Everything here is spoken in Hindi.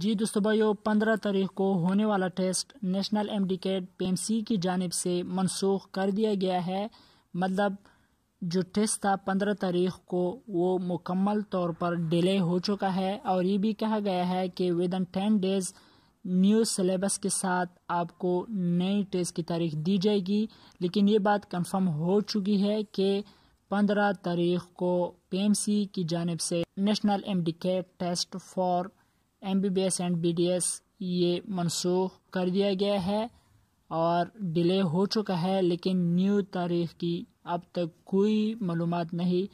जी दोस्तों भाइयों पंद्रह तारीख को होने वाला test national M D CAT P की जानब से मनसूख कर दिया गया है मतलब जो टेस्ट था पंद्रह तारीख को वो मुकम्मल तौर पर डिले हो चुका है और ये भी कहा गया है कि within ten days new syllabus के साथ आपको नई टेस्ट की तारीख दी जाएगी लेकिन ये बात कंफर्म हो चुकी है कि पंद्रह तारीख को पी की जानब से national M D test for M B B S and B D S ये मनसूख कर दिया गया है और डिले हो चुका है लेकिन न्यू तारीख की अब तक कोई मालूम नहीं